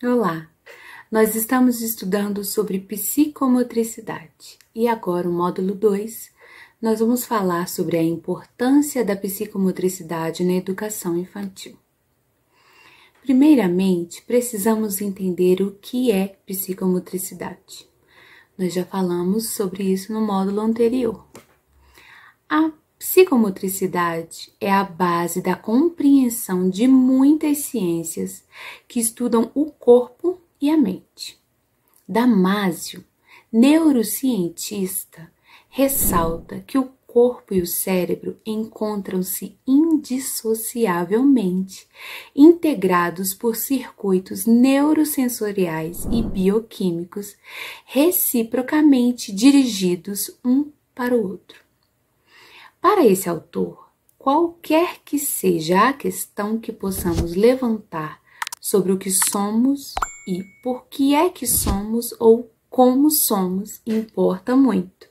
Olá! Nós estamos estudando sobre psicomotricidade e agora o módulo 2 nós vamos falar sobre a importância da psicomotricidade na educação infantil. Primeiramente, precisamos entender o que é psicomotricidade. Nós já falamos sobre isso no módulo anterior. A Psicomotricidade é a base da compreensão de muitas ciências que estudam o corpo e a mente. Damásio, neurocientista, ressalta que o corpo e o cérebro encontram-se indissociavelmente, integrados por circuitos neurosensoriais e bioquímicos, reciprocamente dirigidos um para o outro. Para esse autor, qualquer que seja a questão que possamos levantar sobre o que somos e por que é que somos ou como somos, importa muito.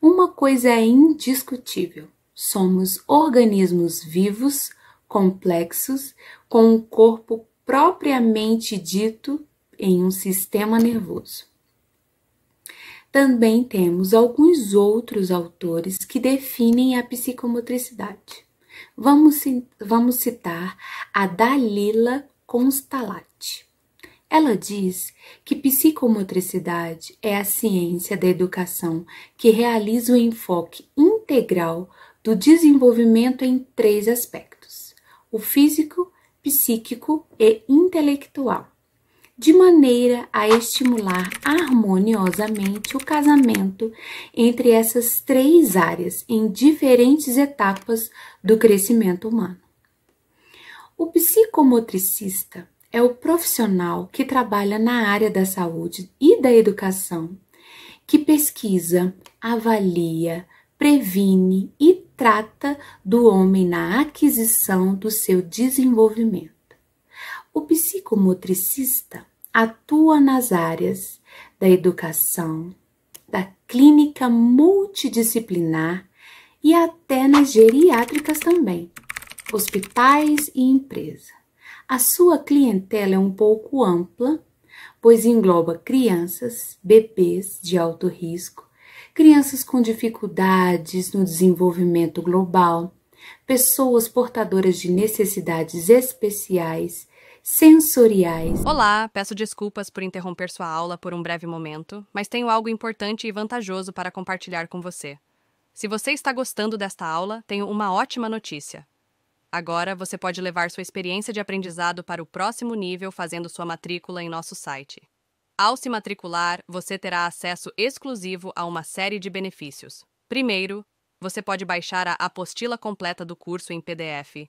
Uma coisa é indiscutível: somos organismos vivos, complexos, com um corpo propriamente dito em um sistema nervoso. Também temos alguns outros autores que definem a psicomotricidade. Vamos, vamos citar a Dalila Constalate. Ela diz que psicomotricidade é a ciência da educação que realiza o enfoque integral do desenvolvimento em três aspectos: o físico, psíquico e intelectual de maneira a estimular harmoniosamente o casamento entre essas três áreas em diferentes etapas do crescimento humano. O psicomotricista é o profissional que trabalha na área da saúde e da educação, que pesquisa, avalia, previne e trata do homem na aquisição do seu desenvolvimento. O psicomotricista atua nas áreas da educação, da clínica multidisciplinar e até nas geriátricas também, hospitais e empresa. A sua clientela é um pouco ampla, pois engloba crianças, bebês de alto risco, crianças com dificuldades no desenvolvimento global, pessoas portadoras de necessidades especiais, sensoriais. Olá, peço desculpas por interromper sua aula por um breve momento, mas tenho algo importante e vantajoso para compartilhar com você. Se você está gostando desta aula, tenho uma ótima notícia. Agora você pode levar sua experiência de aprendizado para o próximo nível fazendo sua matrícula em nosso site. Ao se matricular, você terá acesso exclusivo a uma série de benefícios. Primeiro, você pode baixar a apostila completa do curso em PDF,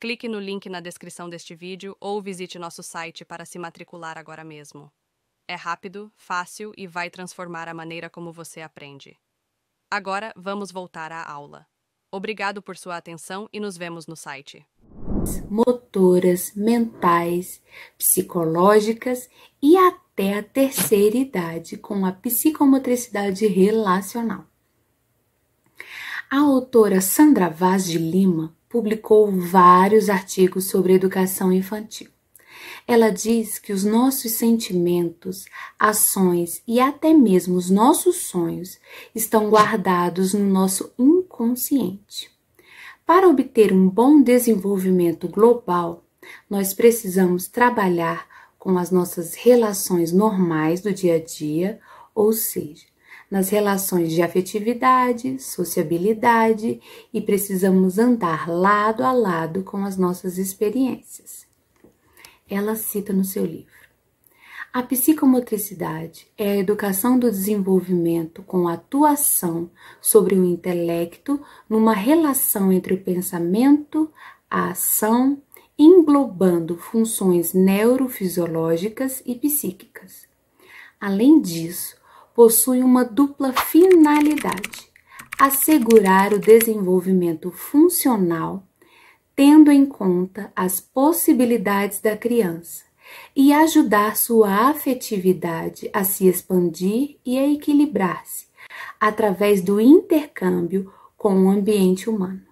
Clique no link na descrição deste vídeo ou visite nosso site para se matricular agora mesmo. É rápido, fácil e vai transformar a maneira como você aprende. Agora, vamos voltar à aula. Obrigado por sua atenção e nos vemos no site. Motoras, mentais, psicológicas e até a terceira idade com a psicomotricidade relacional. A autora Sandra Vaz de Lima publicou vários artigos sobre educação infantil. Ela diz que os nossos sentimentos, ações e até mesmo os nossos sonhos estão guardados no nosso inconsciente. Para obter um bom desenvolvimento global, nós precisamos trabalhar com as nossas relações normais do dia a dia, ou seja, nas relações de afetividade, sociabilidade e precisamos andar lado a lado com as nossas experiências. Ela cita no seu livro. A psicomotricidade é a educação do desenvolvimento com atuação sobre o intelecto numa relação entre o pensamento, a ação, englobando funções neurofisiológicas e psíquicas. Além disso, possui uma dupla finalidade: assegurar o desenvolvimento funcional, tendo em conta as possibilidades da criança, e ajudar sua afetividade a se expandir e a equilibrar-se através do intercâmbio com o ambiente humano.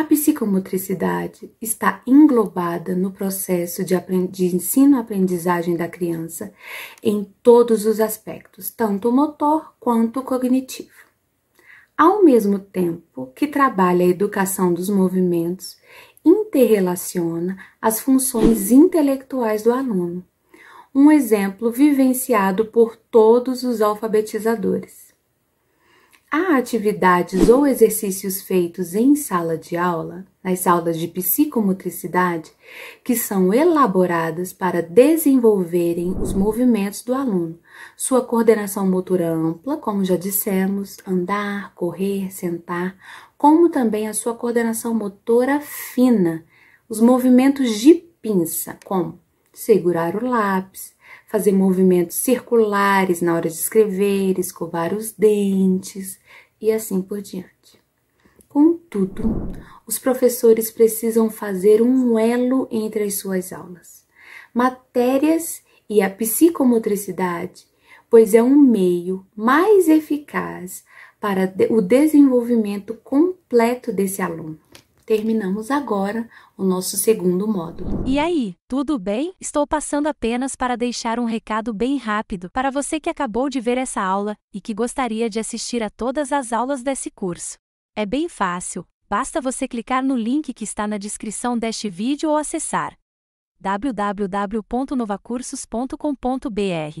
A psicomotricidade está englobada no processo de, de ensino-aprendizagem da criança em todos os aspectos, tanto motor quanto cognitivo. Ao mesmo tempo que trabalha a educação dos movimentos, interrelaciona as funções intelectuais do aluno. Um exemplo vivenciado por todos os alfabetizadores. Há atividades ou exercícios feitos em sala de aula, nas aulas de psicomotricidade, que são elaboradas para desenvolverem os movimentos do aluno, sua coordenação motora ampla, como já dissemos, andar, correr, sentar, como também a sua coordenação motora fina, os movimentos de pinça, como segurar o lápis, fazer movimentos circulares na hora de escrever, escovar os dentes e assim por diante. Contudo, os professores precisam fazer um elo entre as suas aulas, matérias e a psicomotricidade, pois é um meio mais eficaz para o desenvolvimento completo desse aluno. Terminamos agora o nosso segundo módulo. E aí, tudo bem? Estou passando apenas para deixar um recado bem rápido para você que acabou de ver essa aula e que gostaria de assistir a todas as aulas desse curso. É bem fácil, basta você clicar no link que está na descrição deste vídeo ou acessar www.novacursos.com.br